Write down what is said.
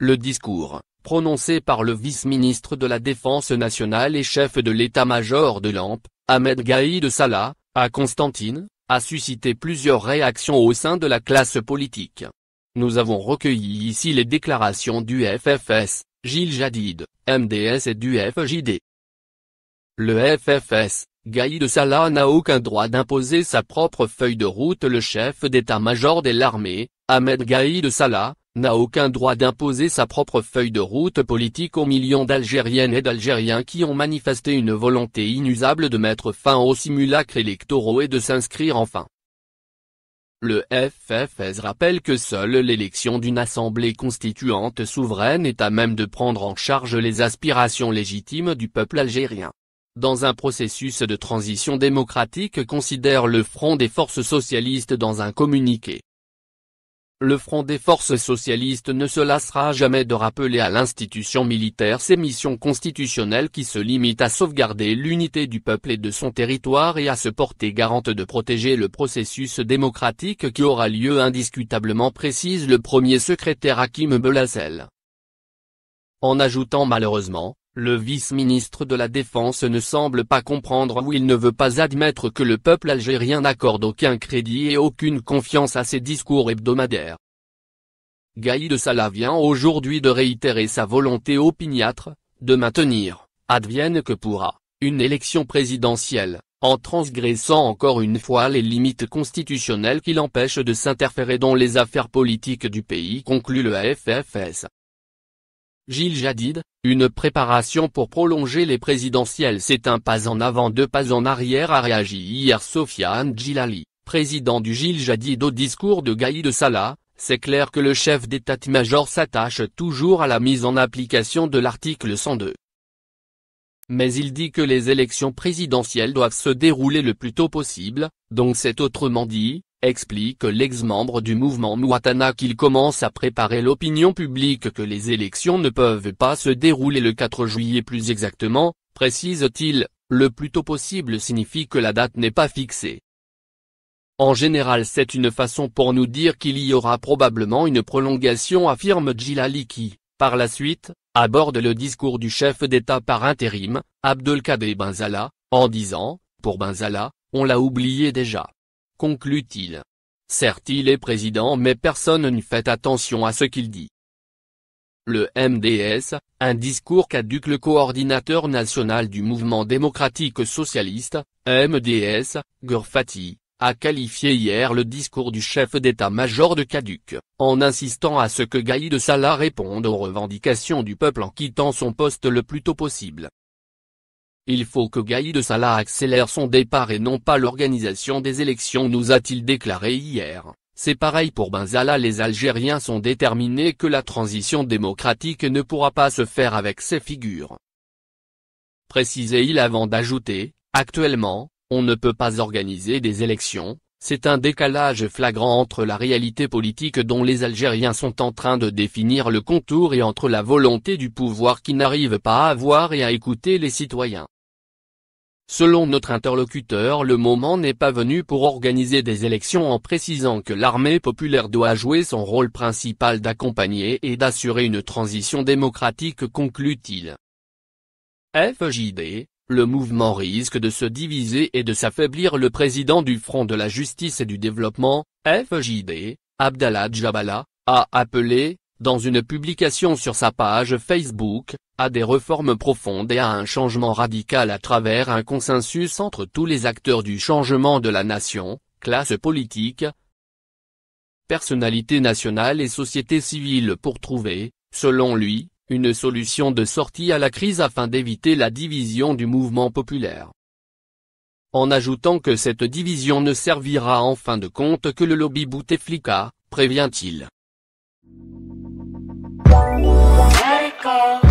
Le discours, prononcé par le vice-ministre de la Défense nationale et chef de l'état-major de l'AMP, Ahmed Gaïd Salah, à Constantine, a suscité plusieurs réactions au sein de la classe politique. Nous avons recueilli ici les déclarations du FFS, Gilles Jadid, MDS et du FJD. Le FFS, Gaïd Salah n'a aucun droit d'imposer sa propre feuille de route Le chef d'état-major de l'armée, Ahmed Gaïd Salah, n'a aucun droit d'imposer sa propre feuille de route politique aux millions d'Algériennes et d'Algériens qui ont manifesté une volonté inusable de mettre fin aux simulacres électoraux et de s'inscrire enfin. Le FFS rappelle que seule l'élection d'une assemblée constituante souveraine est à même de prendre en charge les aspirations légitimes du peuple algérien. Dans un processus de transition démocratique considère le Front des forces socialistes dans un communiqué le Front des Forces Socialistes ne se lassera jamais de rappeler à l'institution militaire ses missions constitutionnelles qui se limitent à sauvegarder l'unité du peuple et de son territoire et à se porter garante de protéger le processus démocratique qui aura lieu indiscutablement précise le premier secrétaire Hakim Belassel. En ajoutant malheureusement, le vice-ministre de la Défense ne semble pas comprendre ou il ne veut pas admettre que le peuple algérien n'accorde aucun crédit et aucune confiance à ses discours hebdomadaires. Gaïd Salah vient aujourd'hui de réitérer sa volonté opiniâtre, de maintenir, advienne que pourra, une élection présidentielle, en transgressant encore une fois les limites constitutionnelles qui l'empêchent de s'interférer dans les affaires politiques du pays conclut le FFS. Gilles Jadid, une préparation pour prolonger les présidentielles c'est un pas en avant deux pas en arrière a réagi hier Sofiane Djilali, président du Gilles Jadid au discours de Gaïd Salah, c'est clair que le chef d'état-major s'attache toujours à la mise en application de l'article 102. Mais il dit que les élections présidentielles doivent se dérouler le plus tôt possible, donc c'est autrement dit, explique l'ex-membre du mouvement Mouatana qu'il commence à préparer l'opinion publique que les élections ne peuvent pas se dérouler le 4 juillet plus exactement, précise-t-il, le plus tôt possible signifie que la date n'est pas fixée. En général c'est une façon pour nous dire qu'il y aura probablement une prolongation affirme Djilali qui, par la suite, aborde le discours du chef d'État par intérim, Abdelkader Benzala, en disant, pour Benzala, on l'a oublié déjà conclut-il. Certes il est président mais personne ne fait attention à ce qu'il dit. Le MDS, un discours caduque le coordinateur national du mouvement démocratique socialiste, MDS, Gurfati, a qualifié hier le discours du chef d'état-major de caduc, en insistant à ce que Gaïd Salah réponde aux revendications du peuple en quittant son poste le plus tôt possible. Il faut que Gaïd Salah accélère son départ et non pas l'organisation des élections nous a-t-il déclaré hier. C'est pareil pour Benzala les Algériens sont déterminés que la transition démocratique ne pourra pas se faire avec ces figures. Précisait-il avant d'ajouter, actuellement, on ne peut pas organiser des élections, c'est un décalage flagrant entre la réalité politique dont les Algériens sont en train de définir le contour et entre la volonté du pouvoir qui n'arrive pas à voir et à écouter les citoyens. Selon notre interlocuteur le moment n'est pas venu pour organiser des élections en précisant que l'armée populaire doit jouer son rôle principal d'accompagner et d'assurer une transition démocratique conclut-il. FJD, le mouvement risque de se diviser et de s'affaiblir le président du Front de la Justice et du Développement, FJD, Abdallah Djabala, a appelé, dans une publication sur sa page Facebook, à des réformes profondes et à un changement radical à travers un consensus entre tous les acteurs du changement de la nation, classe politique, personnalité nationale et société civile pour trouver, selon lui, une solution de sortie à la crise afin d'éviter la division du mouvement populaire. En ajoutant que cette division ne servira en fin de compte que le lobby Bouteflika, prévient-il. Oh.